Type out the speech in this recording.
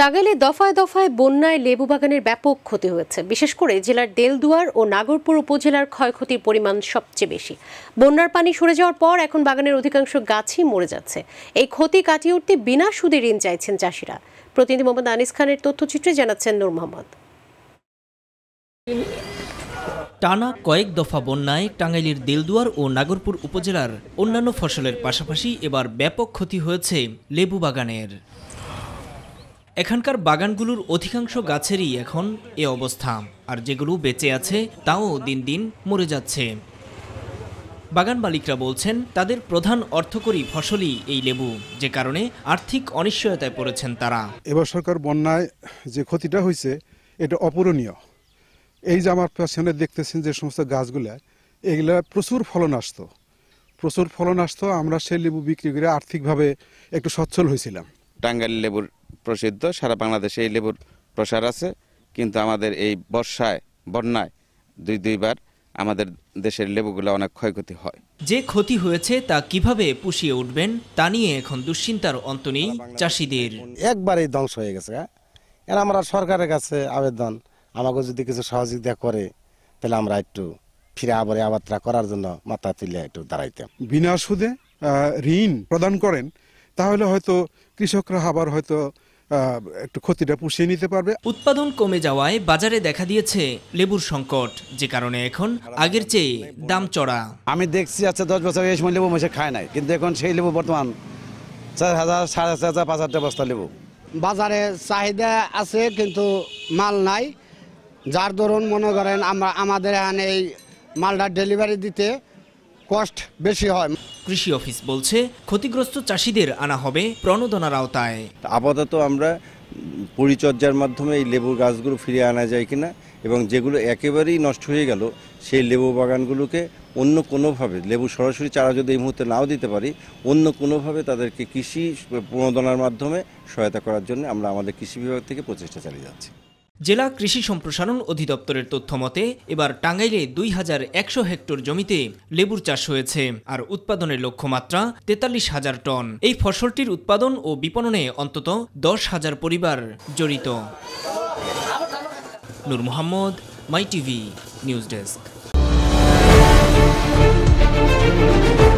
টাঙ্গাইলে দফায় দফায় বন্যায় লেবু বাগানের ব্যাপক ক্ষতি হয়েছে বিশেষ করে জেলার দেলদুয়ার ও নাগরপুর উপজেলার ক্ষয়ক্ষতির পরিমাণ সবচেয়ে বেশি বন্যার পানি সরে যাওয়ার পর এখন বাগানের অধিকাংশ গাছই মরে যাচ্ছে এই ক্ষতি কাটিয়ে উঠতে বিনা সুদে ঋণ চাইছেন চাষিরা প্রতিনিধি মোহাম্মদ আনিস খানের তথ্যচিত্রে জানাচ্ছেন নূর মোহাম্মদ টানা কয়েক দফা বন্যায় টাঙ্গাইলের দেলদুয়ার ও নাগরপুর উপজেলার অন্যান্য ফসলের পাশাপাশি এবার ব্যাপক ক্ষতি হয়েছে লেবু বাগানের এখানকার বাগানগুলোর অধিকাংশ গাছেরই এখন এ অবস্থা আর যেগুলো বেঁচে আছে তাও দিন দিন মরে যাচ্ছে বাগান মালিকরা বলছেন তাদের প্রধান অর্থকরী ফসলই এই লেবু যে কারণে আর্থিক অনিশ্চয়তায় পড়েছেন তারা এবার সরকার বন্যায় যে ক্ষতিটা হয়েছে এটা অপূরণীয় এই যে আমার পেছনে দেখতেছেন যে সমস্ত গাছগুলা এগুলা প্রচুর ফলন আসতো প্রচুর ফলন আসতো আমরা সেই লেবু বিক্রি করে আর্থিকভাবে একটু সচ্ছল হয়েছিলাম টাঙ্গাইল লেবুর প্রসিদ্ধ সারা বাংলাদেশে এই লেবুর প্রসার আছে কিন্তু আমাদের এই বর্ষায় বন্যায় দুই দুইবার আমাদের দেশের লেবুগুলো অনেক ক্ষয়ক্ষতি হয় যে ক্ষতি হয়েছে তা কিভাবে পুষিয়ে উঠবেন তা নিয়ে এখন দুশ্চিন্তার অন্ত নেই চাষিদের একবারেই ধ্বংস হয়ে গেছে হ্যাঁ? এর আমরা সরকারের কাছে আবেদন আমাকে যদি কিছু সহযোগিতা করে তাহলে আমরা একটু ফিরে আবার আবাদটা করার জন্য মাথা তুলে একটু দাঁড়াইতাম বিনা সুদে ঋণ প্রদান করেন তাহলে হয়তো কৃষকরা আবার হয়তো একটু ক্ষতিটা পুষিয়ে নিতে পারবে উৎপাদন কমে যাওয়ায় বাজারে দেখা দিয়েছে লেবুর সংকট যে কারণে এখন আগের চেয়ে দাম চড়া আমি দেখছি আচ্ছা দশ বছর এই সময় লেবু মাসে খায় নাই কিন্তু এখন সেই লেবু বর্তমান চার হাজার সাড়ে চার হাজার পাঁচ হাজার বস্তা লেবু বাজারে চাহিদা আছে কিন্তু মাল নাই যার ধরুন মনে করেন আমরা আমাদের এখানে এই মালটা ডেলিভারি দিতে কষ্ট বেশি হয় কৃষি অফিস বলছে ক্ষতিগ্রস্ত চাষিদের আনা হবে প্রণোদনার আওতায় আপাতত আমরা পরিচর্যার মাধ্যমে এই লেবু গাছগুলো ফিরে আনা যায় কিনা এবং যেগুলো একেবারেই নষ্ট হয়ে গেল সেই লেবু বাগানগুলোকে অন্য কোনোভাবে লেবু সরাসরি চারা যদি এই মুহূর্তে নাও দিতে পারি অন্য কোনোভাবে তাদেরকে কৃষি প্রণোদনার মাধ্যমে সহায়তা করার জন্য আমরা আমাদের কৃষি বিভাগ থেকে প্রচেষ্টা চালিয়ে যাচ্ছি জেলা কৃষি সম্প্রসারণ অধিদপ্তরের তথ্য মতে এবার টাঙ্গাইলে দুই হাজার একশো হেক্টর জমিতে লেবুর চাষ হয়েছে আর উৎপাদনের লক্ষ্যমাত্রা তেতাল্লিশ হাজার টন এই ফসলটির উৎপাদন ও বিপণনে অন্তত দশ হাজার পরিবার জড়িত Noor Mohammad my TV news desk